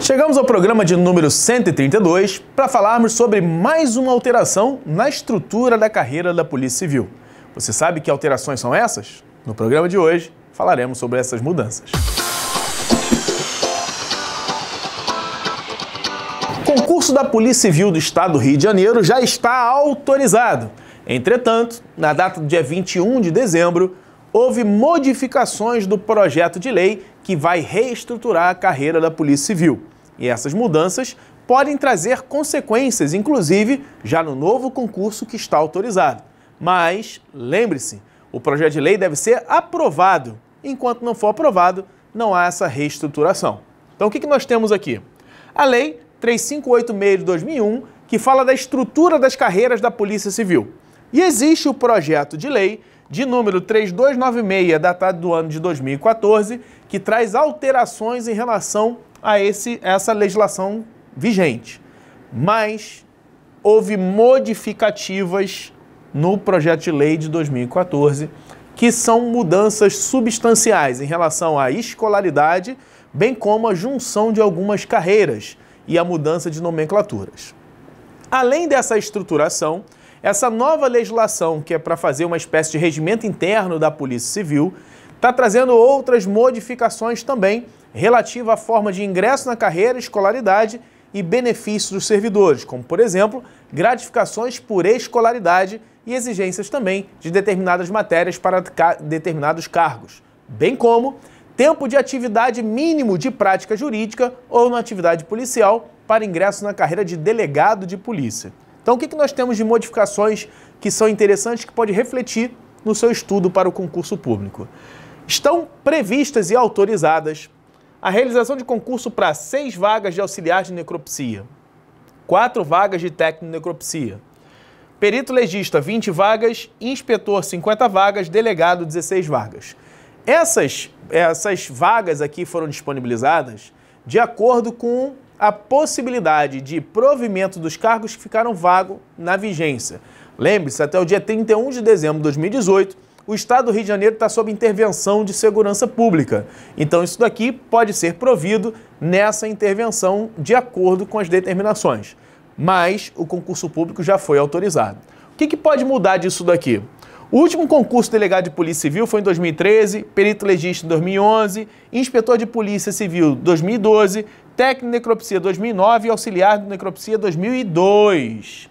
Chegamos ao programa de número 132 para falarmos sobre mais uma alteração na estrutura da carreira da Polícia Civil. Você sabe que alterações são essas? No programa de hoje falaremos sobre essas mudanças. O concurso da Polícia Civil do Estado do Rio de Janeiro já está autorizado. Entretanto, na data do dia 21 de dezembro, houve modificações do projeto de lei que vai reestruturar a carreira da Polícia Civil. E essas mudanças podem trazer consequências, inclusive já no novo concurso que está autorizado. Mas, lembre-se, o projeto de lei deve ser aprovado. Enquanto não for aprovado, não há essa reestruturação. Então, o que nós temos aqui? A Lei 3586 de 2001, que fala da estrutura das carreiras da Polícia Civil. E existe o projeto de lei de número 3296, datado do ano de 2014, que traz alterações em relação a esse, essa legislação vigente. Mas houve modificativas no projeto de lei de 2014, que são mudanças substanciais em relação à escolaridade, bem como a junção de algumas carreiras e a mudança de nomenclaturas. Além dessa estruturação, essa nova legislação, que é para fazer uma espécie de regimento interno da Polícia Civil, está trazendo outras modificações também relativa à forma de ingresso na carreira, escolaridade e benefícios dos servidores, como, por exemplo, gratificações por escolaridade e exigências também de determinadas matérias para determinados cargos, bem como tempo de atividade mínimo de prática jurídica ou na atividade policial para ingresso na carreira de delegado de polícia. Então, o que, que nós temos de modificações que são interessantes que pode refletir no seu estudo para o concurso público? Estão previstas e autorizadas a realização de concurso para seis vagas de auxiliar de necropsia, quatro vagas de técnico de necropsia, perito legista 20 vagas, inspetor 50 vagas, delegado 16 vagas. Essas, essas vagas aqui foram disponibilizadas de acordo com a possibilidade de provimento dos cargos que ficaram vagos na vigência. Lembre-se, até o dia 31 de dezembro de 2018, o Estado do Rio de Janeiro está sob intervenção de segurança pública. Então, isso daqui pode ser provido nessa intervenção de acordo com as determinações. Mas o concurso público já foi autorizado. O que, que pode mudar disso daqui? O último concurso delegado de Polícia Civil foi em 2013, perito legista em 2011, inspetor de Polícia Civil 2012, técnico de necropsia 2009 e auxiliar de necropsia 2002.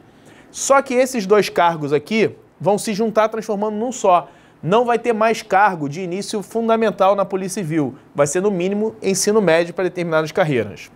Só que esses dois cargos aqui vão se juntar transformando num só. Não vai ter mais cargo de início fundamental na Polícia Civil. Vai ser, no mínimo, ensino médio para determinadas carreiras.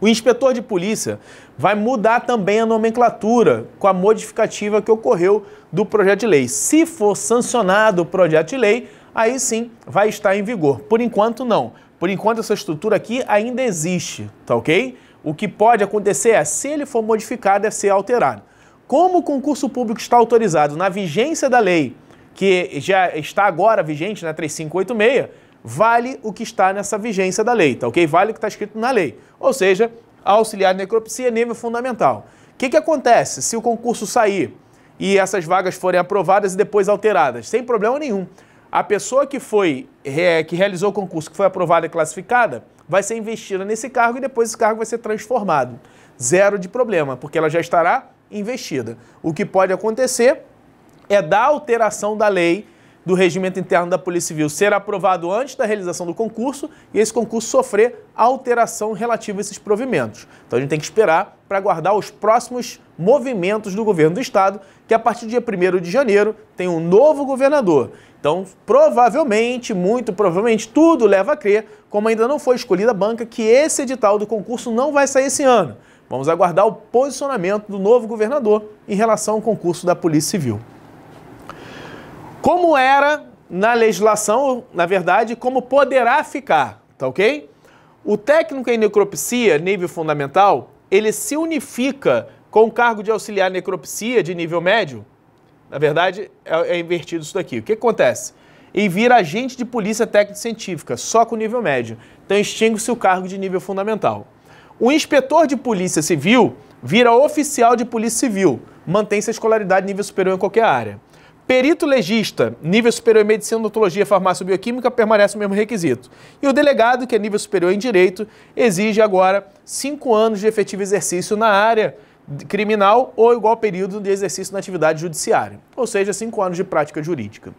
O inspetor de polícia vai mudar também a nomenclatura com a modificativa que ocorreu do projeto de lei. Se for sancionado o projeto de lei, aí sim vai estar em vigor. Por enquanto, não. Por enquanto, essa estrutura aqui ainda existe, tá ok? O que pode acontecer é, se ele for modificado, é ser alterado. Como o concurso público está autorizado na vigência da lei, que já está agora vigente na né, 3586, vale o que está nessa vigência da lei, tá ok? Vale o que está escrito na lei. Ou seja, auxiliar de necropsia é nível fundamental. O que, que acontece se o concurso sair e essas vagas forem aprovadas e depois alteradas? Sem problema nenhum. A pessoa que foi, que realizou o concurso, que foi aprovada e classificada, vai ser investida nesse cargo e depois esse cargo vai ser transformado. Zero de problema, porque ela já estará investida. O que pode acontecer é da alteração da lei do regimento interno da Polícia Civil ser aprovado antes da realização do concurso e esse concurso sofrer alteração relativa a esses provimentos. Então a gente tem que esperar para aguardar os próximos movimentos do governo do estado, que a partir do dia 1 de janeiro tem um novo governador. Então, provavelmente, muito provavelmente, tudo leva a crer, como ainda não foi escolhida a banca, que esse edital do concurso não vai sair esse ano. Vamos aguardar o posicionamento do novo governador em relação ao concurso da Polícia Civil. Como era na legislação, na verdade, como poderá ficar, tá ok? O técnico em necropsia, nível fundamental, ele se unifica com o cargo de auxiliar necropsia de nível médio. Na verdade, é, é invertido isso daqui. O que acontece? e vira agente de polícia técnico-científica, só com nível médio. Então extingue-se o cargo de nível fundamental. O inspetor de polícia civil vira oficial de polícia civil, mantém sua escolaridade nível superior em qualquer área. Perito legista, nível superior em medicina, odontologia, farmácia e bioquímica, permanece o mesmo requisito. E o delegado, que é nível superior em direito, exige agora cinco anos de efetivo exercício na área criminal ou igual período de exercício na atividade judiciária, ou seja, cinco anos de prática jurídica.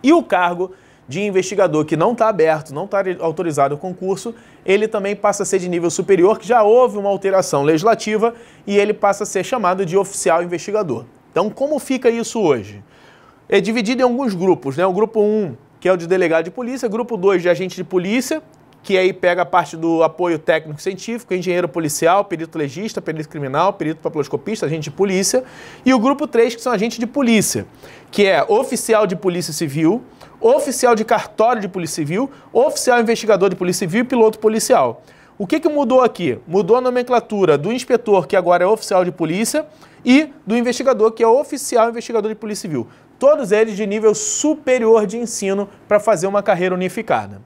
E o cargo de investigador que não está aberto, não está autorizado o concurso, ele também passa a ser de nível superior, que já houve uma alteração legislativa e ele passa a ser chamado de oficial investigador. Então, como fica isso hoje? é dividido em alguns grupos, né? O grupo 1, que é o de delegado de polícia, grupo 2 de agente de polícia, que aí pega a parte do apoio técnico científico, engenheiro policial, perito legista, perito criminal, perito papiloscopista, agente de polícia, e o grupo 3, que são agentes de polícia, que é oficial de polícia civil, oficial de cartório de polícia civil, oficial investigador de polícia civil e piloto policial. O que, que mudou aqui? Mudou a nomenclatura do inspetor, que agora é oficial de polícia, e do investigador, que é oficial investigador de polícia civil todos eles de nível superior de ensino para fazer uma carreira unificada.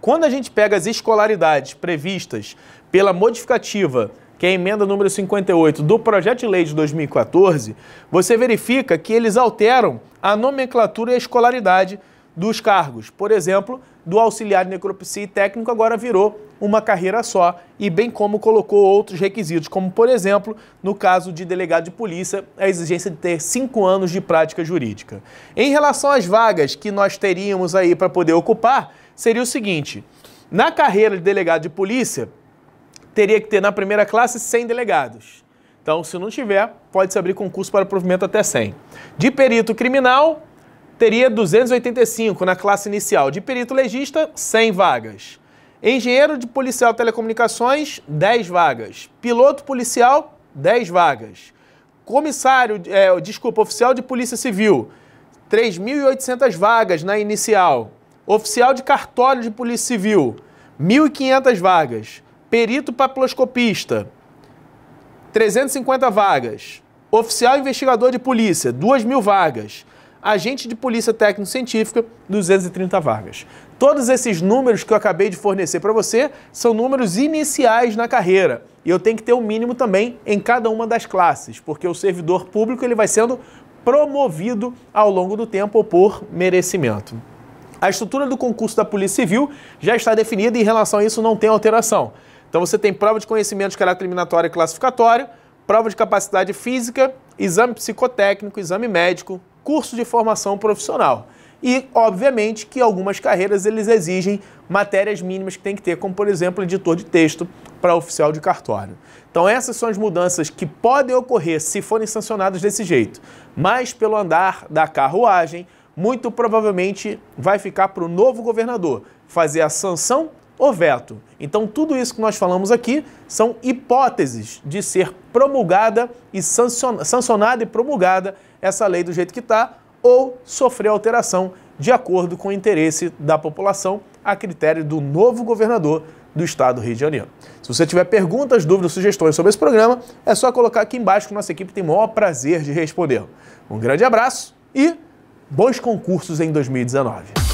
Quando a gente pega as escolaridades previstas pela modificativa, que é a emenda número 58 do projeto de lei de 2014, você verifica que eles alteram a nomenclatura e a escolaridade dos cargos. Por exemplo, do auxiliar de necropsia e técnico agora virou uma carreira só, e bem como colocou outros requisitos, como, por exemplo, no caso de delegado de polícia, a exigência de ter cinco anos de prática jurídica. Em relação às vagas que nós teríamos aí para poder ocupar, seria o seguinte: na carreira de delegado de polícia, teria que ter na primeira classe 100 delegados. Então, se não tiver, pode-se abrir concurso para provimento até 100. De perito criminal, teria 285 na classe inicial. De perito legista, 100 vagas. Engenheiro de policial telecomunicações, 10 vagas. Piloto policial, 10 vagas. Comissário, é, desculpa, oficial de polícia civil, 3.800 vagas na inicial. Oficial de cartório de polícia civil, 1.500 vagas. Perito papiloscopista, 350 vagas. Oficial investigador de polícia, 2.000 vagas agente de polícia técnico-científica, 230 vagas. Todos esses números que eu acabei de fornecer para você são números iniciais na carreira. E eu tenho que ter o um mínimo também em cada uma das classes, porque o servidor público ele vai sendo promovido ao longo do tempo por merecimento. A estrutura do concurso da Polícia Civil já está definida e em relação a isso não tem alteração. Então você tem prova de conhecimento de caráter eliminatório e classificatório, prova de capacidade física, exame psicotécnico, exame médico, curso de formação profissional. E, obviamente, que algumas carreiras eles exigem matérias mínimas que tem que ter, como, por exemplo, editor de texto para oficial de cartório. Então, essas são as mudanças que podem ocorrer se forem sancionadas desse jeito. Mas, pelo andar da carruagem, muito provavelmente vai ficar para o novo governador fazer a sanção ou veto. Então, tudo isso que nós falamos aqui são hipóteses de ser promulgada e sancionada e promulgada essa lei do jeito que está ou sofrer alteração de acordo com o interesse da população, a critério do novo governador do estado do Rio de Janeiro. Se você tiver perguntas, dúvidas, sugestões sobre esse programa, é só colocar aqui embaixo que nossa equipe tem o maior prazer de responder. Um grande abraço e bons concursos em 2019.